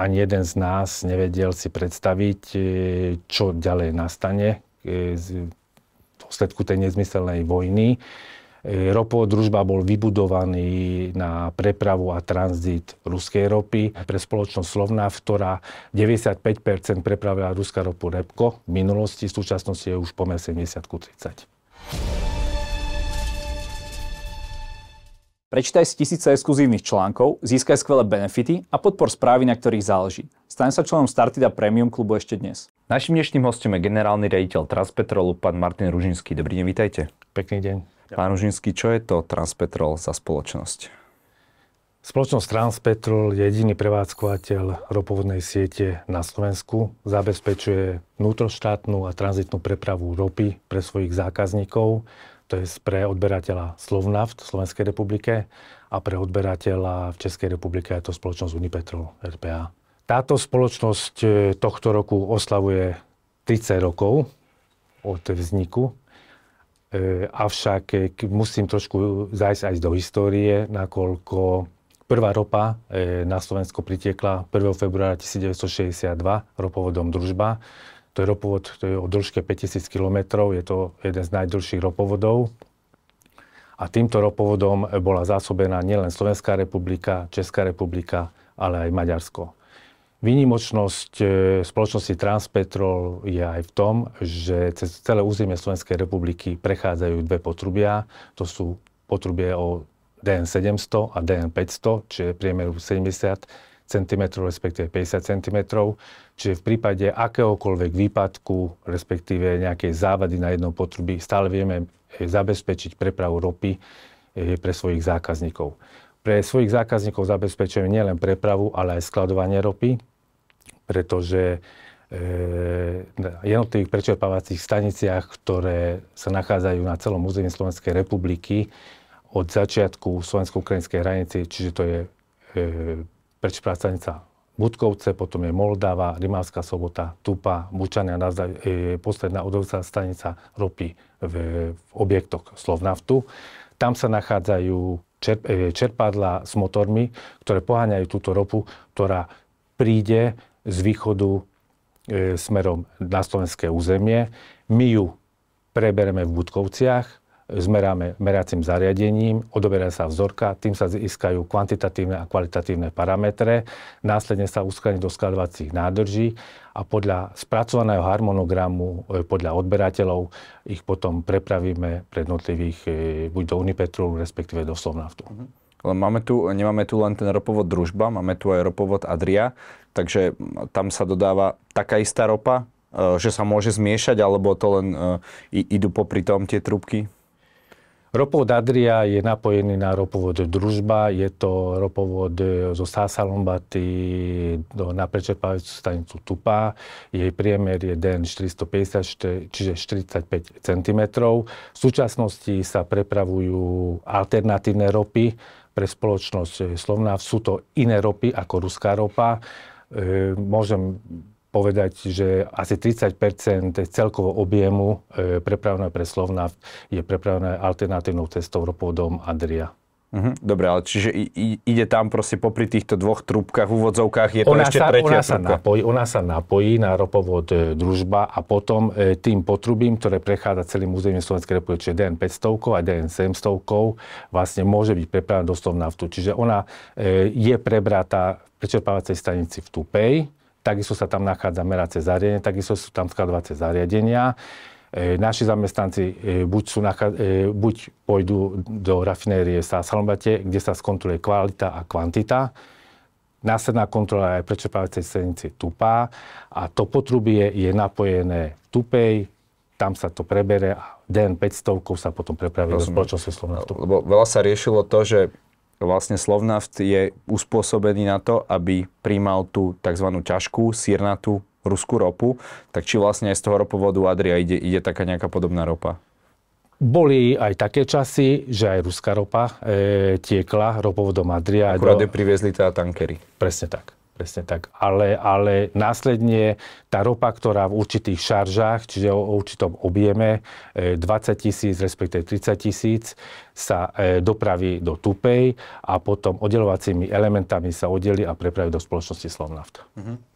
ani jeden z nás nevedel si predstaviť, e, čo ďalej nastane e, v dôsledku tej nezmyselnej vojny. E, Ropo družba bol vybudovaný na prepravu a tranzit ruskej ropy pre spoločnosť slovná, ktorá 95% prepravila ruská ropu Repko. V minulosti, v súčasnosti je už pomer 70 30. Prečítaj si tisíce exkluzívnych článkov, získaj skvelé benefity a podpor správy, na ktorých záleží. Stane sa členom Startida Premium klubu ešte dnes. Našim dnešným hostom je generálny riaditeľ Transpetrolu, pán Martin Ružinský. Dobrý deň, vítajte. Pekný deň. Pán Ružinský, čo je to Transpetrol za spoločnosť? Spoločnosť Transpetrol je jediný prevádzkovateľ ropovodnej siete na Slovensku. Zabezpečuje vnútroštátnu a tranzitnú prepravu ropy pre svojich zákazníkov to je pre odberateľa Slovnaft v Slovenskej republike a pre odberateľa v Českej republike je to spoločnosť Unipetrol RPA. Táto spoločnosť e, tohto roku oslavuje 30 rokov od vzniku, e, avšak e, musím trošku zajsť aj do histórie, nakoľko prvá ropa na Slovensko pritiekla 1. februára 1962 ropovodom Družba to je ropovod to je o dĺžke 5000 km, je to jeden z najdlhších ropovodov. A týmto ropovodom bola zásobená nielen Slovenská republika, Česká republika, ale aj Maďarsko. Výnimočnosť e, spoločnosti Transpetrol je aj v tom, že cez celé územie Slovenskej republiky prechádzajú dve potrubia. To sú potrubie o DN700 a DN500, čiže priemeru 70 cm, respektíve 50 cm. Čiže v prípade akéhokoľvek výpadku, respektíve nejakej závady na jednom potrubí, stále vieme eh, zabezpečiť prepravu ropy eh, pre svojich zákazníkov. Pre svojich zákazníkov zabezpečujeme nielen prepravu, ale aj skladovanie ropy, pretože eh, na jednotlivých prečerpávacích staniciach, ktoré sa nachádzajú na celom území Slovenskej republiky od začiatku slovensko-ukrajinskej hranice, čiže to je prečprácanica Budkovce, potom je Moldava, Rimavská sobota, Tupa, Bučania, nazdaj, e, posledná odovca stanica ropy v, v objektoch Slovnaftu. Tam sa nachádzajú čerp, e, čerpadla s motormi, ktoré poháňajú túto ropu, ktorá príde z východu e, smerom na slovenské územie. My ju prebereme v Budkovciach, zmeráme meracím zariadením, odoberá sa vzorka, tým sa získajú kvantitatívne a kvalitatívne parametre, následne sa uskladní do skladovacích nádrží a podľa spracovaného harmonogramu, e, podľa odberateľov, ich potom prepravíme pre jednotlivých e, buď do Unipetrolu, respektíve do Slovnaftu. Mhm. Ale máme tu, nemáme tu len ten ropovod Družba, máme tu aj ropovod Adria, takže tam sa dodáva taká istá ropa, e, že sa môže zmiešať, alebo to len idú popri tom tie trubky? Ropovod Adria je napojený na ropovod Družba, je to ropovod e, zo Sásalombaty do, na prečerpávajúcu stanicu Tupa. Jej priemer je DN 450, čiže 45 cm. V súčasnosti sa prepravujú alternatívne ropy pre spoločnosť e, slovná. Sú to iné ropy ako ruská ropa. E, môžem povedať, že asi 30 celkového objemu e, prepravná Slovnaft je prepravná alternatívnou cestou ropovodom Adria. Mm-hmm. dobre, ale čiže ide tam proste popri týchto dvoch trúbkach, úvodzovkách, je to ona ešte sa, tretia ona sa, napojí, ona sa napojí na ropovod e, družba a potom e, tým potrubím, ktoré prechádza celým územím Slovenskej republiky, čiže DN 500 a DN 700, vlastne môže byť prepravená do Slovnaftu. Čiže ona e, je prebratá v prečerpávacej stanici v Tupej, takisto sa tam nachádza meracie zariadenie, takisto sú tam skladovacie zariadenia. E, naši zamestnanci e, buď, sú e, buď pôjdu do rafinérie sa Salombate, kde sa skontroluje kvalita a kvantita. Následná kontrola je prečerpávacej stanici Tupá a to potrubie je napojené Tupej, tam sa to prebere a DN 500 sa potom prepraví do spoločnosti Slovnaft. Lebo veľa sa riešilo to, že vlastne Slovnaft je uspôsobený na to, aby príjmal tú tzv. ťažkú, sírnatú ruskú ropu, tak či vlastne aj z toho ropovodu Adria ide, ide taká nejaká podobná ropa? Boli aj také časy, že aj ruská ropa e, tiekla ropovodom Adria. Akurát do... priviezli teda tankery. Presne tak. Presne tak. Ale, ale následne tá ropa, ktorá v určitých šaržách, čiže o určitom objeme, 20 e, tisíc, respektíve 30 tisíc, sa e, dopraví do Tupej a potom oddelovacími elementami sa oddeli a prepraví do spoločnosti Slovnaft. Mm-hmm.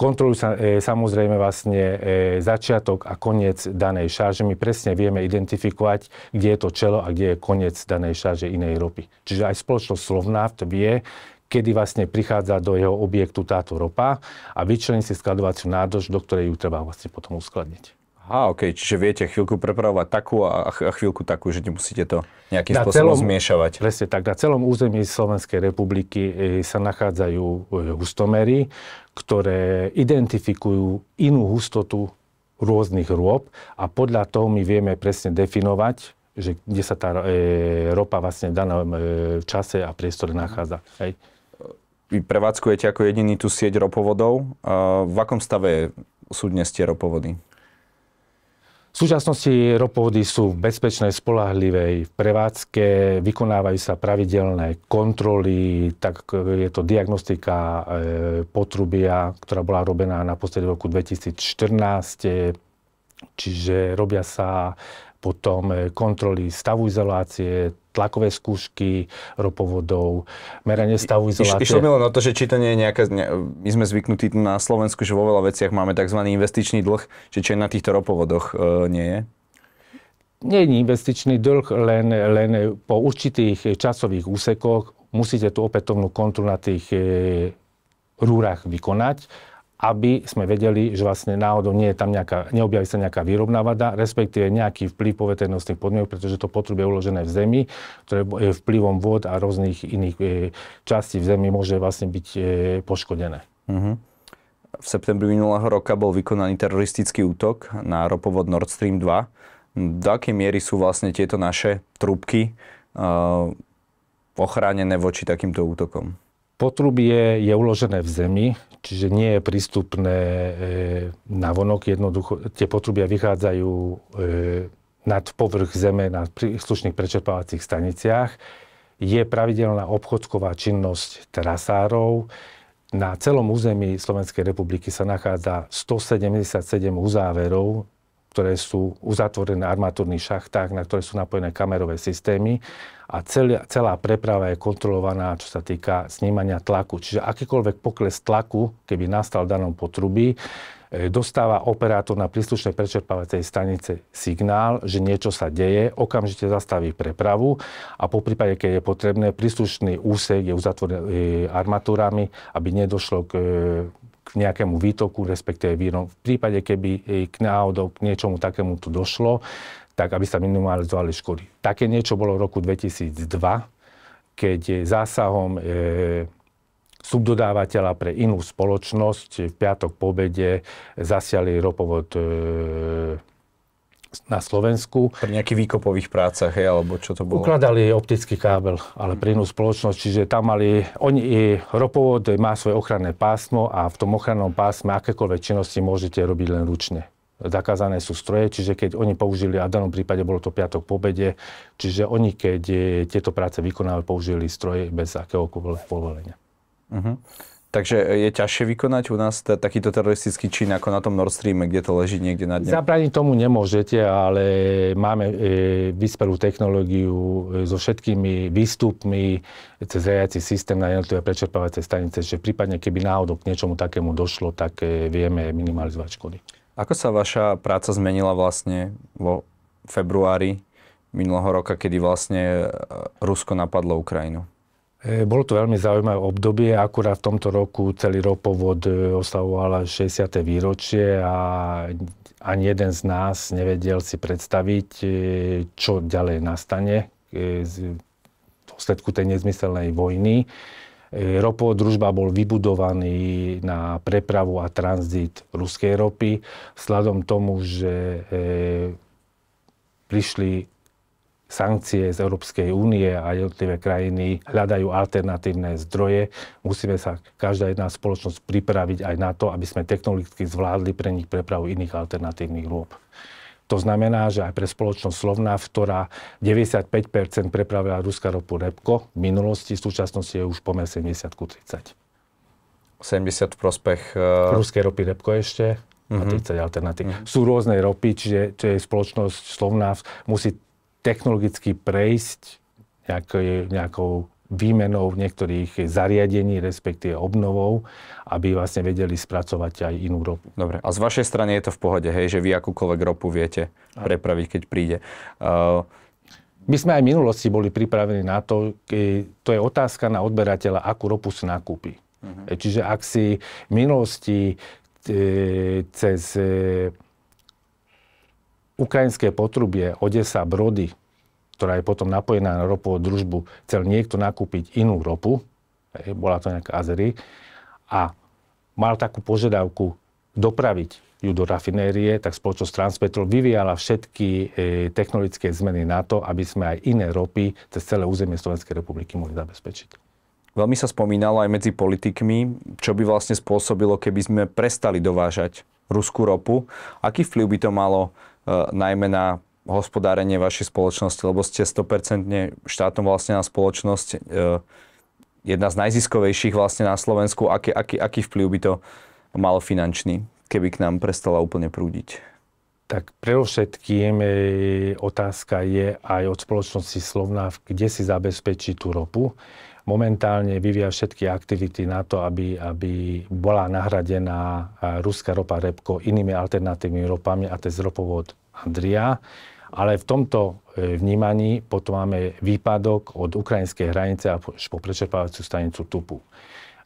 Kontrolujú sa e, samozrejme vlastne e, začiatok a koniec danej šarže. My presne vieme identifikovať, kde je to čelo a kde je koniec danej šarže inej ropy. Čiže aj spoločnosť Slovnaft vie, kedy vlastne prichádza do jeho objektu táto ropa a vyčlení si skladovaciu nádrž, do ktorej ju treba vlastne potom uskladniť. Aha, ok, čiže viete chvíľku prepravovať takú a chvíľku takú, že nemusíte to nejakým na spôsobom celom, zmiešavať. Presne tak, na celom území Slovenskej republiky e, sa nachádzajú e, hustomery, ktoré identifikujú inú hustotu rôznych rôb a podľa toho my vieme presne definovať, že kde sa tá e, ropa vlastne v danom e, čase a priestore mhm. nachádza. Hej vy prevádzkujete ako jediný tú sieť ropovodov. V akom stave sú dnes tie ropovody? V súčasnosti ropovody sú v bezpečnej, spolahlivej v prevádzke, vykonávajú sa pravidelné kontroly, tak je to diagnostika e, potrubia, ktorá bola robená na v roku 2014, e, čiže robia sa potom e, kontroly stavu izolácie, tlakové skúšky ropovodov, meranie stavu izolácie. išlo mi len o to, že či to nie je nejaká... Ne, my sme zvyknutí na Slovensku, že vo veľa veciach máme tzv. investičný dlh, že čo na týchto ropovodoch e, nie je? Nie je investičný dlh, len, len po určitých časových úsekoch musíte tú opätovnú kontrolu na tých e, rúrach vykonať aby sme vedeli, že vlastne náhodou nie je tam nejaká, neobjaví sa nejaká výrobná vada, respektíve nejaký vplyv poveternostných podmienok, pretože to potrubie je uložené v zemi, ktoré je vplyvom vod a rôznych iných e, častí v zemi môže vlastne byť e, poškodené. Uh-huh. V septembri minulého roka bol vykonaný teroristický útok na ropovod Nord Stream 2. Do akej miery sú vlastne tieto naše trubky uh, e, ochránené voči takýmto útokom? Potrubie je uložené v zemi, čiže nie je prístupné e, na vonok. Jednoducho tie potrubia vychádzajú e, nad povrch zeme na príslušných prečerpávacích staniciach. Je pravidelná obchodková činnosť trasárov. Na celom území Slovenskej republiky sa nachádza 177 uzáverov, ktoré sú uzatvorené armatúrnych šachtách, na ktoré sú napojené kamerové systémy a celá, celá preprava je kontrolovaná, čo sa týka snímania tlaku. Čiže akýkoľvek pokles tlaku, keby nastal v danom potrubí, e, dostáva operátor na príslušnej prečerpávacej stanice signál, že niečo sa deje, okamžite zastaví prepravu a po prípade, keď je potrebné, príslušný úsek je uzatvorený e, armatúrami, aby nedošlo k e, k nejakému výtoku, respektíve výrom. V prípade, keby k náhodou k niečomu takému tu došlo, tak aby sa minimalizovali škody. Také niečo bolo v roku 2002, keď zásahom e, subdodávateľa pre inú spoločnosť v piatok po obede zasiali ropovod e, na Slovensku. Pri nejakých výkopových prácach, hej, alebo čo to bolo? Ukladali optický kábel, ale pre inú spoločnosť, čiže tam mali, oni, i e, ropovod má svoje ochranné pásmo a v tom ochrannom pásme akékoľvek činnosti môžete robiť len ručne zakázané sú stroje, čiže keď oni použili, a v danom prípade bolo to piatok po obede, čiže oni keď tieto práce vykonávali, použili stroje bez akéhokoľvek povolenia. Uh-huh. Takže je ťažšie vykonať u nás t- takýto teroristický čin ako na tom Nord Stream, kde to leží niekde na dne? Zabrániť tomu nemôžete, ale máme e, vyspelú technológiu e, so všetkými výstupmi cez rejací systém na jednotlivé prečerpávacie stanice, že prípadne keby náhodou k niečomu takému došlo, tak e, vieme minimalizovať škody. Ako sa vaša práca zmenila vlastne vo februári minulého roka, kedy vlastne e, Rusko napadlo Ukrajinu? E, bolo to veľmi zaujímavé obdobie, akurát v tomto roku celý ropovod e, oslavoval 60. výročie a ani jeden z nás nevedel si predstaviť, čo ďalej nastane v dôsledku tej nezmyselnej vojny. E, Ropo družba bol vybudovaný na prepravu a tranzit ruskej ropy, vzhľadom tomu, že e, prišli sankcie z Európskej únie a jednotlivé krajiny hľadajú alternatívne zdroje. Musíme sa každá jedna spoločnosť pripraviť aj na to, aby sme technologicky zvládli pre nich prepravu iných alternatívnych rôb. To znamená, že aj pre spoločnosť v ktorá 95% prepravila ruská ropu repko, v minulosti, v súčasnosti je už pomer 70 ku 30. 70 v prospech... Uh... Ruskej ropy repko ešte mm-hmm. a 30 mhm. alternatív. Mm-hmm. Sú rôzne ropy, čiže, čiže spoločnosť Slovna musí technologicky prejsť nejakou, nejakou výmenou niektorých zariadení, respektíve obnovou, aby vlastne vedeli spracovať aj inú ropu. Dobre, a z vašej strany je to v pohode, hej, že vy akúkoľvek ropu viete prepraviť, keď príde. Uh... My sme aj v minulosti boli pripravení na to, to je otázka na odberateľa, akú ropu si nakúpi. Uh-huh. Čiže ak si v minulosti e, cez e, ukrajinské potrubie Odesa, Brody, ktorá je potom napojená na ropovú družbu, chcel niekto nakúpiť inú ropu, hej, bola to nejaká Azery, a mal takú požiadavku dopraviť ju do rafinérie, tak spoločnosť Transpetrol vyvíjala všetky e, technologické zmeny na to, aby sme aj iné ropy cez celé územie Slovenskej republiky mohli zabezpečiť. Veľmi sa spomínalo aj medzi politikmi, čo by vlastne spôsobilo, keby sme prestali dovážať ruskú ropu. Aký vplyv by to malo e, najmä na hospodárenie vašej spoločnosti, lebo ste 100% štátom vlastne na spoločnosť, e, jedna z najziskovejších vlastne na Slovensku. Aký, aký, aký vplyv by to malo finančný, keby k nám prestala úplne prúdiť? Tak predovšetkým e, otázka je aj od spoločnosti slovna, kde si zabezpečí tú ropu. Momentálne vyvíja všetky aktivity na to, aby, aby bola nahradená e, ruská ropa repko inými alternatívnymi ropami a to je ropovod Andria. Ale v tomto e, vnímaní potom máme výpadok od ukrajinskej hranice až po prečerpávacú stanicu Tupu.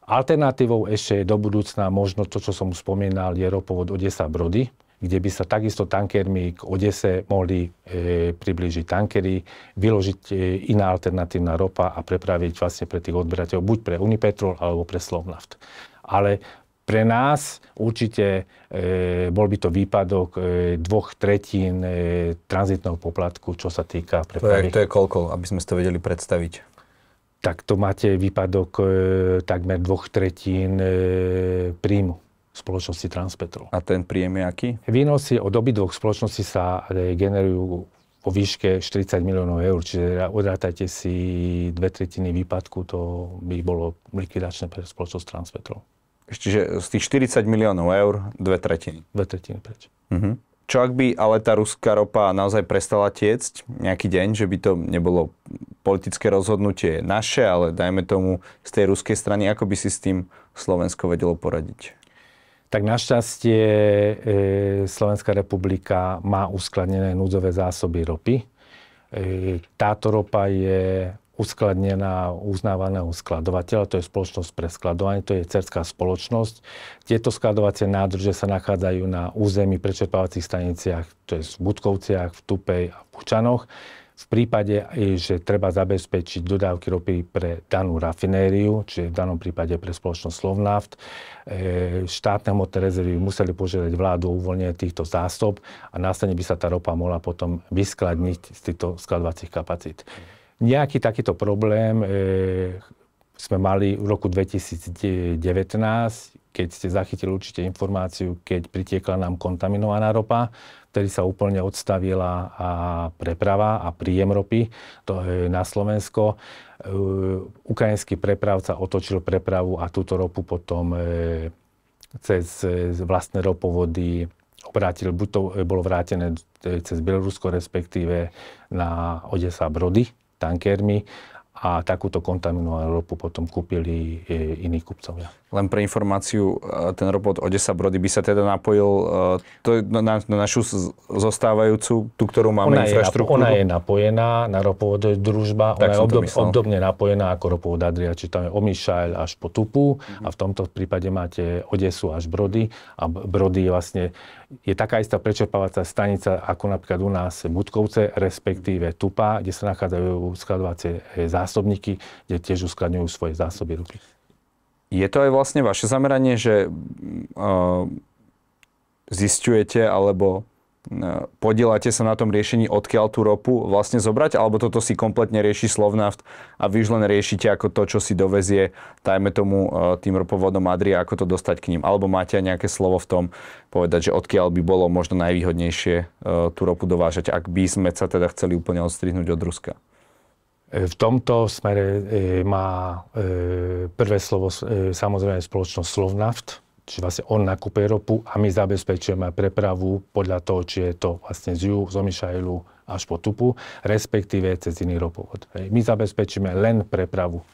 Alternatívou ešte je do budúcna možno to, čo som spomínal, je ropovod Odesa Brody, kde by sa takisto tankermi k Odese mohli e, priblížiť tankery, vyložiť e, iná alternatívna ropa a prepraviť vlastne pre tých odberateľov buď pre Unipetrol alebo pre Slovnaft. Ale pre nás určite e, bol by to výpadok e, dvoch tretín e, tranzitného poplatku, čo sa týka prepravy. To je, to je koľko, aby sme si to vedeli predstaviť? Tak to máte výpadok e, takmer dvoch tretín e, príjmu spoločnosti Transpetrol. A ten príjem je aký? Výnosy od obidvoch spoločností sa e, generujú o výške 40 miliónov eur, čiže odrátajte si dve tretiny výpadku, to by bolo likvidačné pre spoločnosť Transpetrol. Čiže z tých 40 miliónov eur dve tretiny. Dve tretiny preč. Uh-huh. Mhm. Čo ak by ale tá ruská ropa naozaj prestala tiecť nejaký deň, že by to nebolo politické rozhodnutie naše, ale dajme tomu z tej ruskej strany, ako by si s tým Slovensko vedelo poradiť? Tak našťastie e, Slovenská republika má uskladnené núdzové zásoby ropy. E, táto ropa je uskladnená uznávaného skladovateľa, to je spoločnosť pre skladovanie, to je cerská spoločnosť. Tieto skladovacie nádrže sa nachádzajú na území prečerpávacích staniciach, to je v Budkovciach, v Tupej a v Pučanoch. V prípade, že treba zabezpečiť dodávky ropy pre danú rafinériu, čiže v danom prípade pre spoločnosť Slovnaft, eh, štátne hmotné rezervy museli požiadať vládu o uvoľnenie týchto zásob a následne by sa tá ropa mohla potom vyskladniť z týchto skladovacích kapacít. Nejaký takýto problém e, sme mali v roku 2019, keď ste zachytili určite informáciu, keď pritiekla nám kontaminovaná ropa, ktorý sa úplne odstavila a preprava a príjem ropy to je na Slovensko. E, ukrajinský prepravca otočil prepravu a túto ropu potom e, cez e, vlastné ropovody obrátil, buď to bolo vrátené cez Bielorusko, respektíve na Odesa Brody, tankermi a takúto kontaminovanú ropu potom kúpili e, iní kupcovia. Len pre informáciu, e, ten robot Odessa Brody by sa teda napojil e, to na, na našu zostávajúcu, tú, ktorú máme ona infraštruktúru? Je ona je napojená na ropovod družba, tak ona je obdob, obdobne napojená ako ropovod Adria, či tam je Omišajl až po Tupu mm-hmm. a v tomto prípade máte Odesu až Brody a Brody je vlastne je taká istá prečerpávacia stanica ako napríklad u nás Budkovce, respektíve Tupa, kde sa nachádzajú skladovacie e, zásobníky, kde tiež uskladňujú svoje zásoby ruky. Je to aj vlastne vaše zameranie, že uh, zistujete alebo podielate sa na tom riešení, odkiaľ tú ropu vlastne zobrať, alebo toto si kompletne rieši Slovnaft a vy už len riešite ako to, čo si dovezie, dajme tomu e, tým ropovodom Adria, ako to dostať k ním. Alebo máte aj nejaké slovo v tom povedať, že odkiaľ by bolo možno najvýhodnejšie e, tú ropu dovážať, ak by sme sa teda chceli úplne odstrihnúť od Ruska. E, v tomto smere e, má e, prvé slovo samozrejme spoločnosť Slovnaft, čiže vlastne on nakupuje ropu a my zabezpečujeme prepravu podľa toho, či je to vlastne z ju, z Omišajlu až po Tupu, respektíve cez iný ropovod. My zabezpečíme len prepravu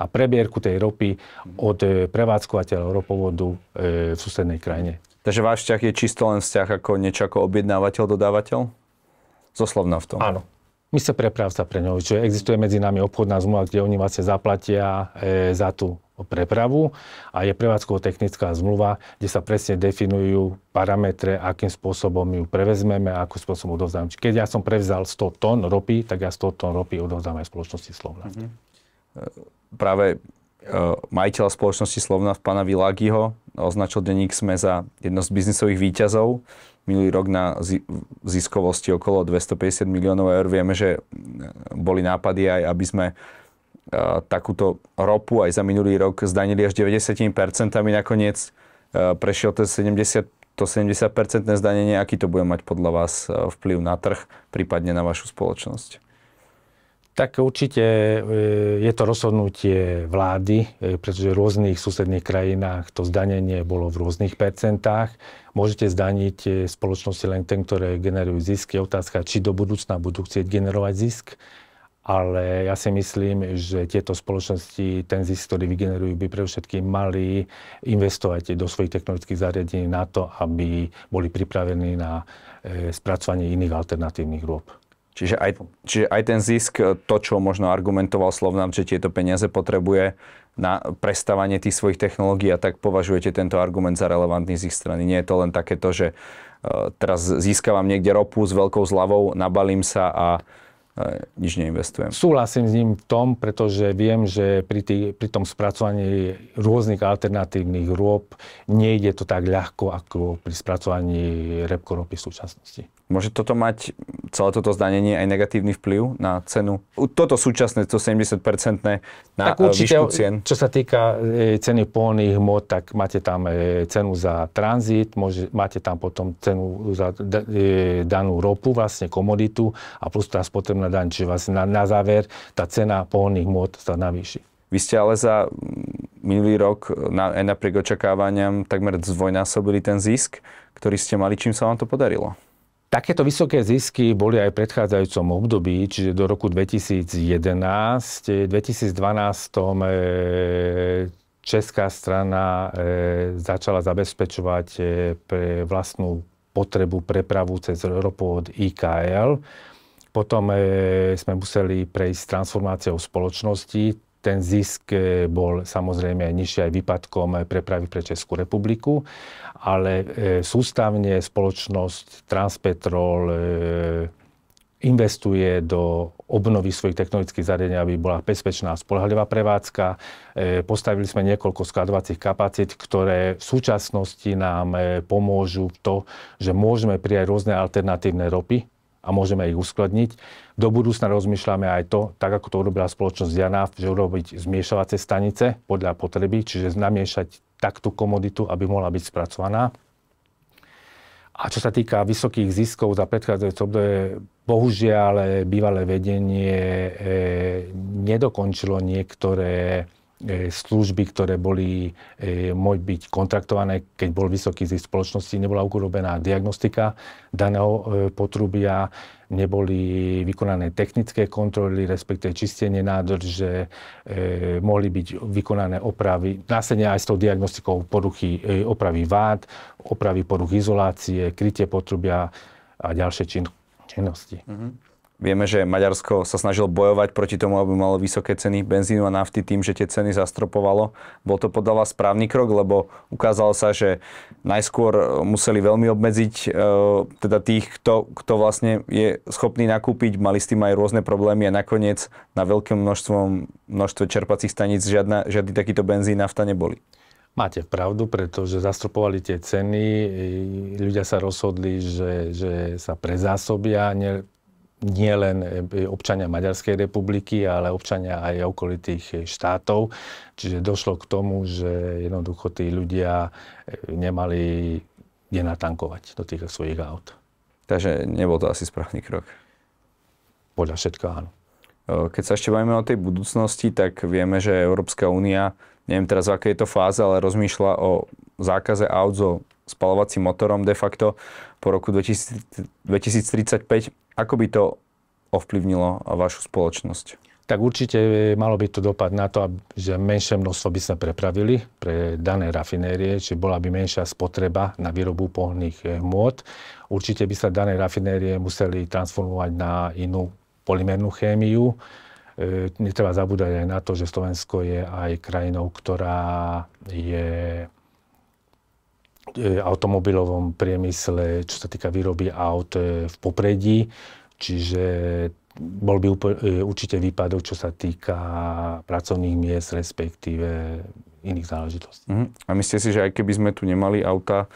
a prebierku tej ropy od prevádzkovateľa ropovodu v susednej krajine. Takže váš vzťah je čisto len vzťah ako niečo ako objednávateľ, dodávateľ? v tom. Áno, my sa prepravca pre ňou, čiže existuje medzi nami obchodná zmluva, kde oni vlastne zaplatia e, za tú prepravu a je prevádzkovo-technická zmluva, kde sa presne definujú parametre, akým spôsobom ju prevezmeme a akým spôsobom odovzdáme. Keď ja som prevzal 100 tón ropy, tak ja 100 tón ropy odovzdám aj spoločnosti Slovna. Mm-hmm. Práve e, majiteľa spoločnosti Slovna, pána Világiho, označil denník SME za jedno z biznisových výťazov minulý rok na ziskovosti okolo 250 miliónov eur. Vieme, že e, boli nápady aj, aby sme e, takúto ropu aj za minulý rok zdanili až 90%, nakoniec e, prešiel to 70 to 70 zdanenie, aký to bude mať podľa vás vplyv na trh, prípadne na vašu spoločnosť? Tak určite e, je to rozhodnutie vlády, e, pretože v rôznych susedných krajinách to zdanenie bolo v rôznych percentách. Môžete zdaniť e, spoločnosti len ten, ktoré generujú zisk, je Otázka, či do budúcna budú chcieť generovať zisk. Ale ja si myslím, že tieto spoločnosti ten zisk, ktorý vygenerujú, by pre všetky mali investovať do svojich technologických zariadení na to, aby boli pripravení na spracovanie iných alternatívnych rôb. Čiže aj, čiže aj ten zisk, e, to, čo možno argumentoval Slovnám, že tieto peniaze potrebuje na prestávanie tých svojich technológií a tak považujete tento argument za relevantný z ich strany. Nie je to len takéto, že e, teraz získavam niekde ropu s veľkou zľavou, nabalím sa a e, nič neinvestujem. Súhlasím s ním v tom, pretože viem, že pri, tý, pri tom spracovaní rôznych alternatívnych rôb nejde to tak ľahko ako pri spracovaní repkoropy v súčasnosti. Môže toto mať celé toto zdanenie aj negatívny vplyv na cenu? Toto súčasné, to 70-percentné na tak eh, určite, výšku cien? Čo sa týka eh, ceny pohonných hmot, tak máte tam eh, cenu za tranzit, môže, máte tam potom cenu za danú ropu, vlastne komoditu a plus tá spotrebná daň, čiže vlastne na, na záver tá cena pohonných hmot sa navýši. Vy ste ale za mm, minulý rok na, aj napriek očakávaniam takmer zdvojnásobili ten zisk, ktorý ste mali. Čím sa vám to podarilo? Takéto vysoké zisky boli aj v predchádzajúcom období, čiže do roku 2011. V 2012 česká strana eh, začala zabezpečovať eh, pre vlastnú potrebu prepravu cez ropovod IKL. Potom eh, sme museli prejsť transformáciou spoločnosti ten zisk eh, bol samozrejme aj nižší aj výpadkom eh, prepravy pre Českú republiku, ale eh, sústavne spoločnosť Transpetrol investuje do obnovy svojich technologických zariadení, aby bola bezpečná a spolahlivá prevádzka. Postavili sme niekoľko skladovacích kapacít, ktoré v súčasnosti nám pomôžu v to, že môžeme prijať rôzne alternatívne ropy, a môžeme ich uskladniť. Do budúcna rozmýšľame aj to, tak ako to urobila spoločnosť Janav, že urobiť zmiešovacie stanice podľa potreby, čiže namiešať takú komoditu, aby mohla byť spracovaná. A čo sa týka vysokých ziskov za predchádzajúce obdobie, bohužiaľ bývalé vedenie e, nedokončilo niektoré E, služby, ktoré boli, e, môj byť kontraktované, keď bol vysoký zisk spoločnosti, nebola urobená diagnostika daného e, potrubia, neboli vykonané technické kontroly, respektive čistenie nádrže, mohli byť vykonané opravy, následne aj s tou diagnostikou poruchy opravy vád, opravy poruch izolácie, krytie potrubia a ďalšie činnosti. Mm-hmm. Vieme, že Maďarsko sa snažilo bojovať proti tomu, aby malo vysoké ceny benzínu a nafty tým, že tie ceny zastropovalo. Bol to vás správny krok, lebo ukázalo sa, že najskôr museli veľmi obmedziť e, teda tých, kto, kto vlastne je schopný nakúpiť. Mali s tým aj rôzne problémy a nakoniec na veľkým množstvom, množstve čerpacích staníc žiadna, žiadny takýto benzín nafta neboli. Máte pravdu, pretože zastropovali tie ceny, e, ľudia sa rozhodli, že, že sa prezásobia, nie len eh, občania Maďarskej republiky, ale občania aj okolitých eh, štátov. Čiže došlo k tomu, že jednoducho tí ľudia eh, nemali kde natankovať do tých svojich aut. Takže nebol to asi správny krok. Podľa všetkého áno. Keď sa ešte bavíme o tej budúcnosti, tak vieme, že Európska únia, neviem teraz v akej je to fáze, ale rozmýšľa o zákaze aut so spalovacím motorom de facto po roku 2035 ako by to ovplyvnilo vašu spoločnosť? Tak určite e, malo by to dopad na to, že menšie množstvo by sme prepravili pre dané rafinérie, či bola by menšia spotreba na výrobu pohných hmôt. E, určite by sa dané rafinérie museli transformovať na inú polimernú chémiu. E, netreba zabúdať aj na to, že Slovensko je aj krajinou, ktorá je E, automobilovom priemysle, čo sa týka výroby aut e, v popredí, čiže bol by e, určite výpadok, čo sa týka pracovných miest, respektíve iných záležitostí. Uh-huh. A myslíte si, že aj keby sme tu nemali auta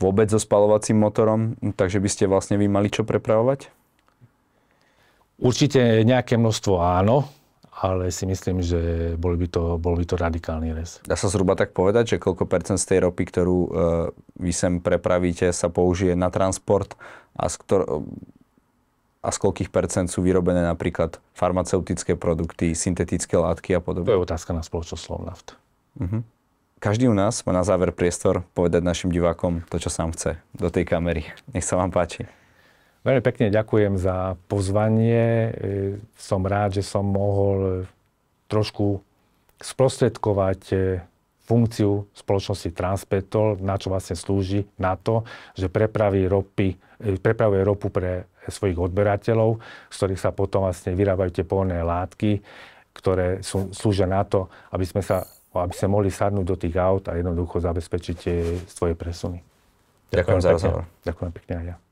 vôbec so spalovacím motorom, takže by ste vlastne vy mali čo prepravovať? Určite nejaké množstvo áno, ale si myslím, že bol by to, bol by to radikálny rez. Dá sa zhruba tak povedať, že koľko percent z tej ropy, ktorú e, vy sem prepravíte, sa použije na transport a z, ktor- a z koľkých percent sú vyrobené napríklad farmaceutické produkty, syntetické látky a podobne? To je otázka na spoločnosť Slovnaft. Uh-huh. Každý u nás má na záver priestor povedať našim divákom to, čo sám chce do tej kamery. Nech sa vám páči. Veľmi pekne ďakujem za pozvanie. E, som rád, že som mohol e, trošku sprostredkovať e, funkciu spoločnosti Transpetol, na čo vlastne slúži na to, že prepraví ropy, prepravuje ropu pre svojich odberateľov, z ktorých sa potom vlastne vyrábajú tie polné látky, ktoré sú, slúžia na to, aby sme, sa, aby sme mohli sadnúť do tých aut a jednoducho zabezpečiť svoje presuny. Ďakujem, Ďakujem za rozhovor. Ďakujem pekne aj ja.